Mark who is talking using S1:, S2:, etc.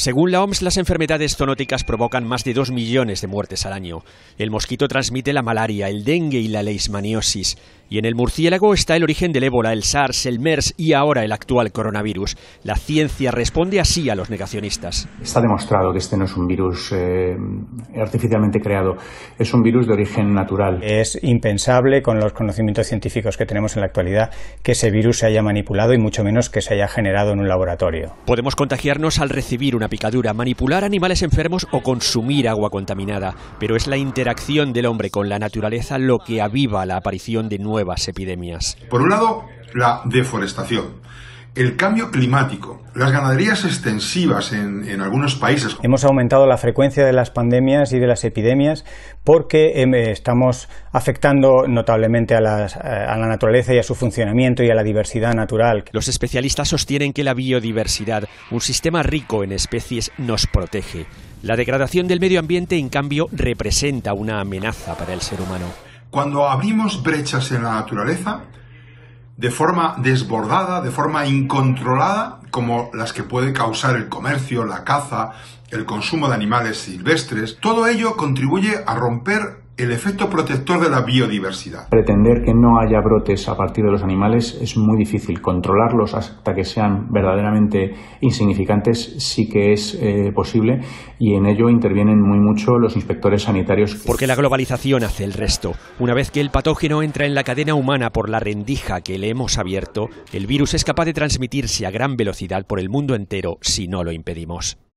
S1: Según la OMS, las enfermedades zoonóticas provocan más de dos millones de muertes al año. El mosquito transmite la malaria, el dengue y la leishmaniosis. Y en el murciélago está el origen del ébola, el SARS, el MERS y ahora el actual coronavirus. La ciencia responde así a los negacionistas.
S2: Está demostrado que este no es un virus eh,
S3: artificialmente creado, es un virus de origen natural. Es impensable con los conocimientos científicos que tenemos en la actualidad que ese virus se haya manipulado y mucho menos que se haya generado en un laboratorio.
S1: Podemos contagiarnos al recibir una picadura, manipular animales enfermos o consumir agua contaminada, pero es la interacción del hombre con la naturaleza lo que aviva la aparición de nuevos por un
S4: lado, la deforestación. El cambio climático, las ganaderías extensivas en, algunos países.
S3: Hemos aumentado la frecuencia de las pandemias y de las epidemias porque em, eh, estamos afectando notablemente eh, a la naturaleza y a su funcionamiento y a la diversidad natural. Los especialistas sostienen que la
S1: biodiversidad, un sistema rico en especies, nos protege. La degradación del medio ambiente, en cambio, representa una amenaza para el ser humano.
S4: Cuando abrimos brechas en la naturaleza, de forma desbordada, de forma incontrolada, como las que puede causar el comercio, la caza, el consumo de animales silvestres, todo ello contribuye a romper el efecto protector de la biodiversidad.
S2: Pretender que no haya brotes a partir de los animales es muy difícil. Controlarlos hasta que sean verdaderamente insignificantes sí que es eh, posible y en ello intervienen muy mucho los inspectores sanitarios. Porque la
S1: globalización hace el resto. Una vez que el patógeno entra en la cadena humana por la rendija que le hemos abierto, el virus es capaz de transmitirse a gran velocidad por el mundo entero si no lo impedimos.